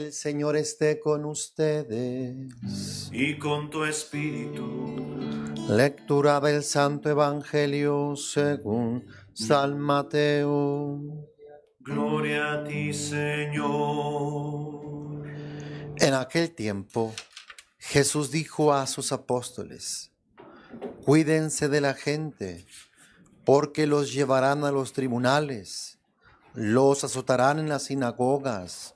El Señor esté con ustedes. Y con tu espíritu. Lectura del Santo Evangelio según San Mateo. Gloria a ti, Señor. En aquel tiempo, Jesús dijo a sus apóstoles, cuídense de la gente, porque los llevarán a los tribunales, los azotarán en las sinagogas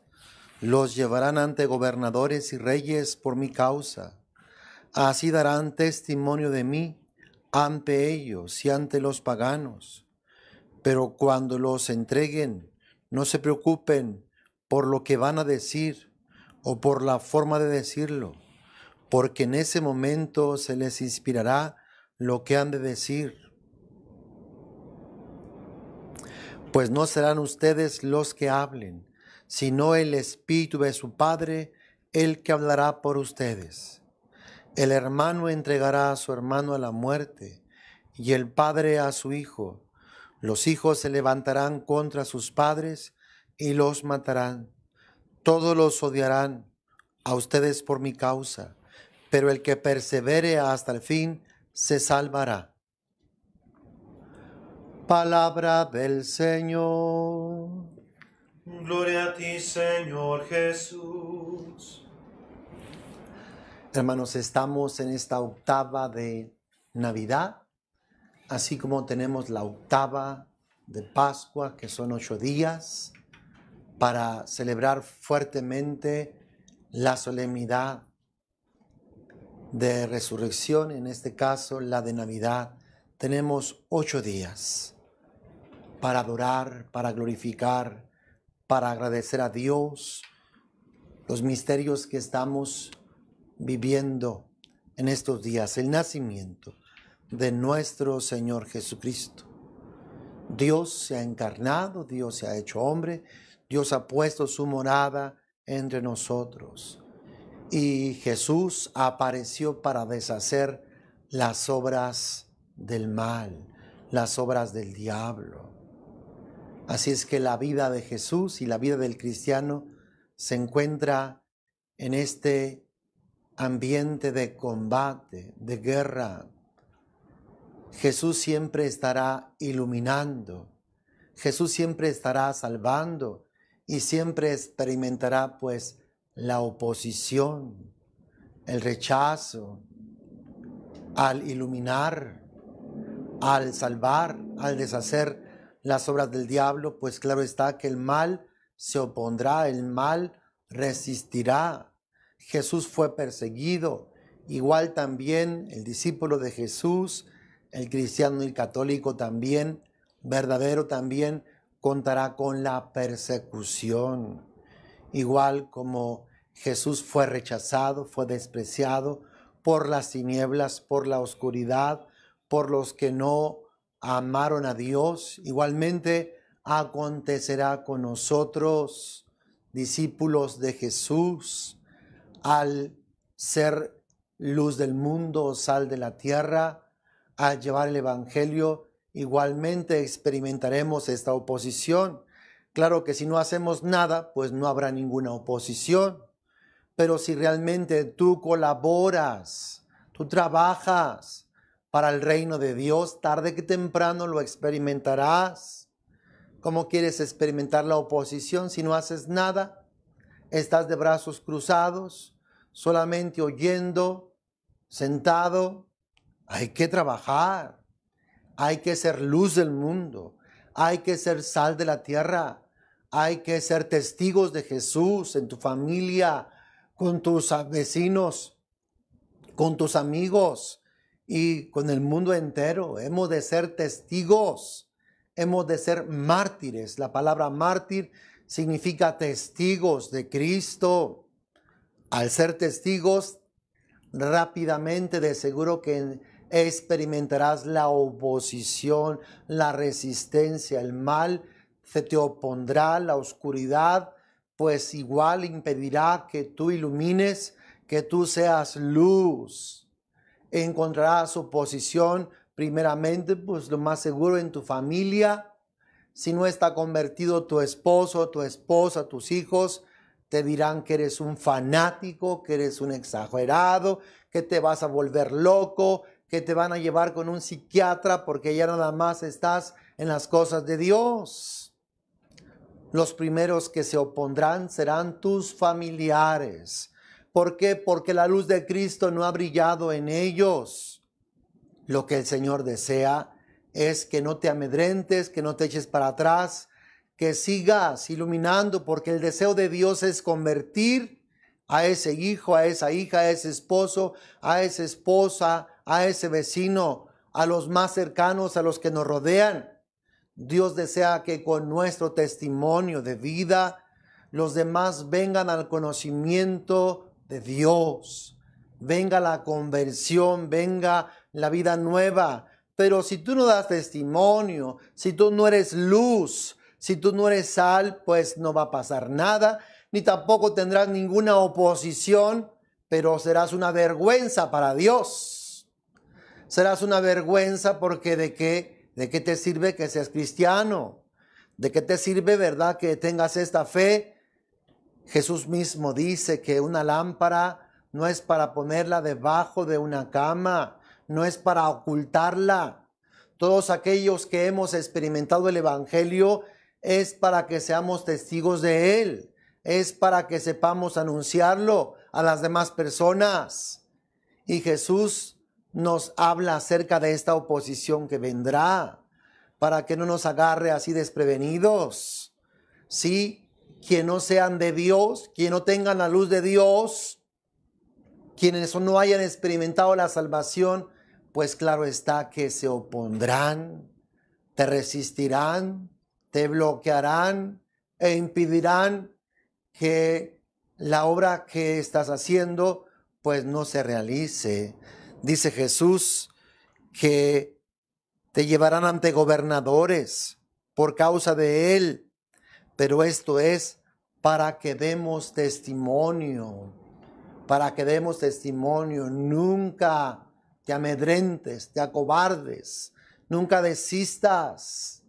los llevarán ante gobernadores y reyes por mi causa. Así darán testimonio de mí ante ellos y ante los paganos. Pero cuando los entreguen, no se preocupen por lo que van a decir o por la forma de decirlo, porque en ese momento se les inspirará lo que han de decir. Pues no serán ustedes los que hablen, sino el Espíritu de su Padre, el que hablará por ustedes. El hermano entregará a su hermano a la muerte, y el padre a su hijo. Los hijos se levantarán contra sus padres y los matarán. Todos los odiarán a ustedes por mi causa, pero el que persevere hasta el fin se salvará. Palabra del Señor. Gloria a ti, Señor Jesús. Hermanos, estamos en esta octava de Navidad, así como tenemos la octava de Pascua, que son ocho días, para celebrar fuertemente la solemnidad de resurrección, en este caso la de Navidad. Tenemos ocho días para adorar, para glorificar, para agradecer a Dios los misterios que estamos viviendo en estos días, el nacimiento de nuestro Señor Jesucristo. Dios se ha encarnado, Dios se ha hecho hombre, Dios ha puesto su morada entre nosotros. Y Jesús apareció para deshacer las obras del mal, las obras del diablo. Así es que la vida de Jesús y la vida del cristiano se encuentra en este ambiente de combate, de guerra. Jesús siempre estará iluminando, Jesús siempre estará salvando y siempre experimentará pues la oposición, el rechazo al iluminar, al salvar, al deshacer las obras del diablo, pues claro está que el mal se opondrá, el mal resistirá. Jesús fue perseguido, igual también el discípulo de Jesús, el cristiano y el católico también, verdadero también, contará con la persecución. Igual como Jesús fue rechazado, fue despreciado por las tinieblas, por la oscuridad, por los que no amaron a Dios, igualmente acontecerá con nosotros, discípulos de Jesús, al ser luz del mundo, sal de la tierra, al llevar el Evangelio, igualmente experimentaremos esta oposición. Claro que si no hacemos nada, pues no habrá ninguna oposición. Pero si realmente tú colaboras, tú trabajas, para el reino de Dios, tarde que temprano lo experimentarás. ¿Cómo quieres experimentar la oposición si no haces nada? Estás de brazos cruzados, solamente oyendo, sentado. Hay que trabajar, hay que ser luz del mundo, hay que ser sal de la tierra, hay que ser testigos de Jesús en tu familia, con tus vecinos, con tus amigos y con el mundo entero. Hemos de ser testigos, hemos de ser mártires. La palabra mártir significa testigos de Cristo. Al ser testigos, rápidamente de seguro que experimentarás la oposición, la resistencia, el mal, se te opondrá la oscuridad, pues igual impedirá que tú ilumines, que tú seas luz encontrará su posición primeramente, pues lo más seguro en tu familia. Si no está convertido tu esposo, tu esposa, tus hijos, te dirán que eres un fanático, que eres un exagerado, que te vas a volver loco, que te van a llevar con un psiquiatra porque ya nada más estás en las cosas de Dios. Los primeros que se opondrán serán tus familiares. ¿Por qué? Porque la luz de Cristo no ha brillado en ellos. Lo que el Señor desea es que no te amedrentes, que no te eches para atrás, que sigas iluminando, porque el deseo de Dios es convertir a ese hijo, a esa hija, a ese esposo, a esa esposa, a ese vecino, a los más cercanos, a los que nos rodean. Dios desea que con nuestro testimonio de vida los demás vengan al conocimiento de Dios. Venga la conversión, venga la vida nueva. Pero si tú no das testimonio, si tú no eres luz, si tú no eres sal, pues no va a pasar nada, ni tampoco tendrás ninguna oposición, pero serás una vergüenza para Dios. Serás una vergüenza porque de qué, de qué te sirve que seas cristiano, de qué te sirve, ¿verdad?, que tengas esta fe Jesús mismo dice que una lámpara no es para ponerla debajo de una cama, no es para ocultarla. Todos aquellos que hemos experimentado el Evangelio es para que seamos testigos de Él, es para que sepamos anunciarlo a las demás personas. Y Jesús nos habla acerca de esta oposición que vendrá, para que no nos agarre así desprevenidos. Sí, quienes no sean de Dios, quien no tengan la luz de Dios, quienes no hayan experimentado la salvación, pues claro está que se opondrán, te resistirán, te bloquearán e impedirán que la obra que estás haciendo pues no se realice. Dice Jesús que te llevarán ante gobernadores por causa de él pero esto es para que demos testimonio, para que demos testimonio. Nunca te amedrentes, te acobardes, nunca desistas.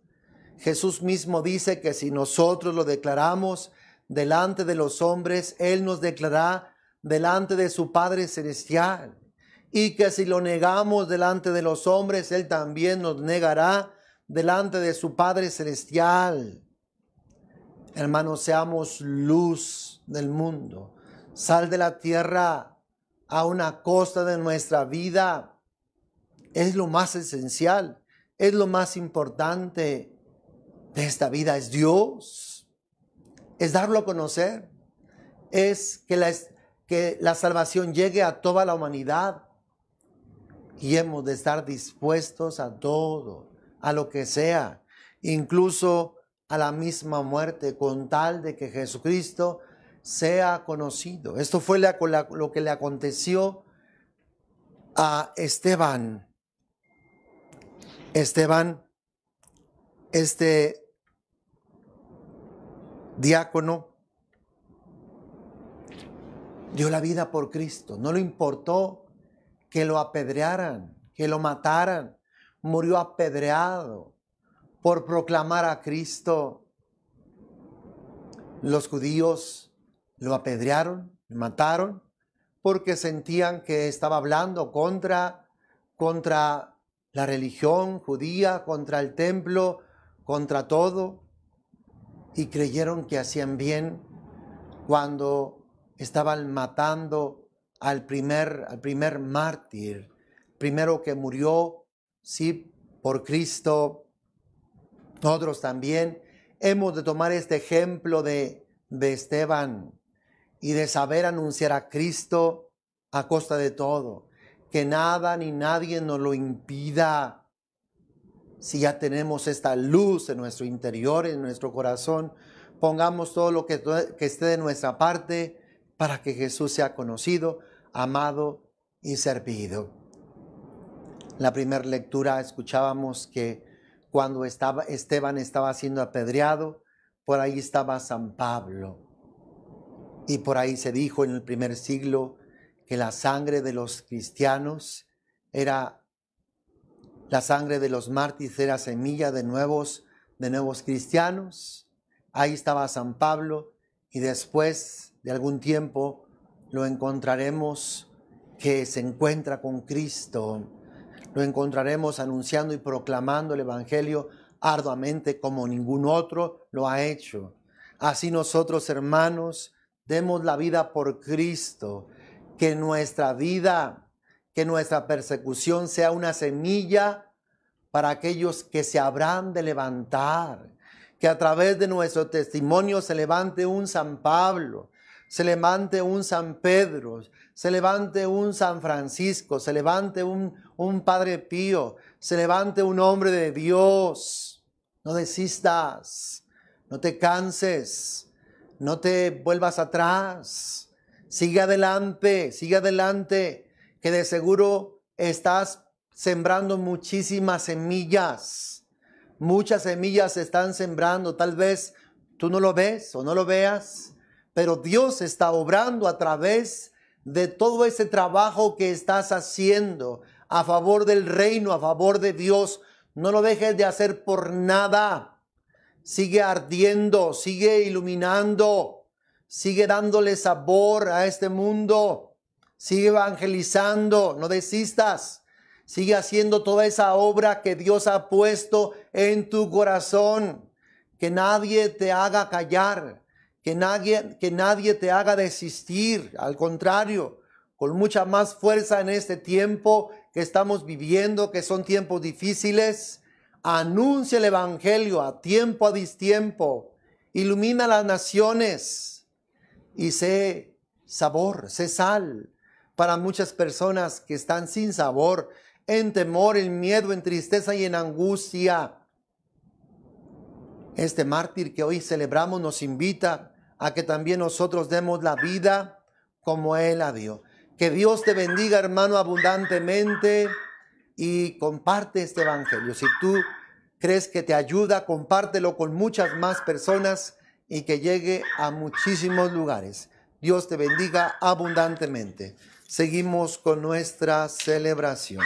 Jesús mismo dice que si nosotros lo declaramos delante de los hombres, Él nos declarará delante de su Padre Celestial. Y que si lo negamos delante de los hombres, Él también nos negará delante de su Padre Celestial. Hermanos, seamos luz del mundo, sal de la tierra a una costa de nuestra vida. Es lo más esencial, es lo más importante de esta vida, es Dios, es darlo a conocer, es que la, que la salvación llegue a toda la humanidad y hemos de estar dispuestos a todo, a lo que sea, incluso a la misma muerte con tal de que Jesucristo sea conocido. Esto fue lo que le aconteció a Esteban. Esteban, este diácono, dio la vida por Cristo. No le importó que lo apedrearan, que lo mataran. Murió apedreado, por proclamar a Cristo. Los judíos lo apedrearon, lo mataron, porque sentían que estaba hablando contra, contra la religión judía, contra el templo, contra todo, y creyeron que hacían bien cuando estaban matando al primer, al primer mártir, primero que murió, sí, por Cristo, nosotros también hemos de tomar este ejemplo de, de Esteban y de saber anunciar a Cristo a costa de todo. Que nada ni nadie nos lo impida. Si ya tenemos esta luz en nuestro interior, en nuestro corazón, pongamos todo lo que, que esté de nuestra parte para que Jesús sea conocido, amado y servido. La primera lectura escuchábamos que cuando Esteban estaba siendo apedreado, por ahí estaba San Pablo. Y por ahí se dijo en el primer siglo que la sangre de los cristianos era, la sangre de los mártires era semilla de nuevos, de nuevos cristianos. Ahí estaba San Pablo y después de algún tiempo lo encontraremos que se encuentra con Cristo lo encontraremos anunciando y proclamando el Evangelio arduamente como ningún otro lo ha hecho. Así nosotros, hermanos, demos la vida por Cristo, que nuestra vida, que nuestra persecución sea una semilla para aquellos que se habrán de levantar, que a través de nuestro testimonio se levante un San Pablo, se levante un San Pedro, se levante un San Francisco, se levante un, Padre Pío, se levante un hombre de Dios. No desistas, no te canses, no te vuelvas atrás. Sigue adelante, sigue adelante, que de seguro estás sembrando muchísimas semillas. Muchas semillas se están sembrando, tal vez tú no lo ves o no lo veas, pero Dios está obrando a través de todo ese trabajo que estás haciendo a favor del reino, a favor de Dios. No lo dejes de hacer por nada. Sigue ardiendo, sigue iluminando, sigue dándole sabor a este mundo, sigue evangelizando, no desistas. Sigue haciendo toda esa obra que Dios ha puesto en tu corazón. Que nadie te haga callar que nadie, que nadie te haga desistir, al contrario, con mucha más fuerza en este tiempo que estamos viviendo, que son tiempos difíciles. Anuncia el Evangelio a tiempo a distiempo, ilumina las naciones y sé sabor, sé sal para muchas personas que están sin sabor, en temor, en miedo, en tristeza y en angustia. Este mártir que hoy celebramos nos invita a que también nosotros demos la vida como Él la dio. Que Dios te bendiga, hermano, abundantemente y comparte este Evangelio. Si tú crees que te ayuda, compártelo con muchas más personas y que llegue a muchísimos lugares. Dios te bendiga abundantemente. Seguimos con nuestra celebración.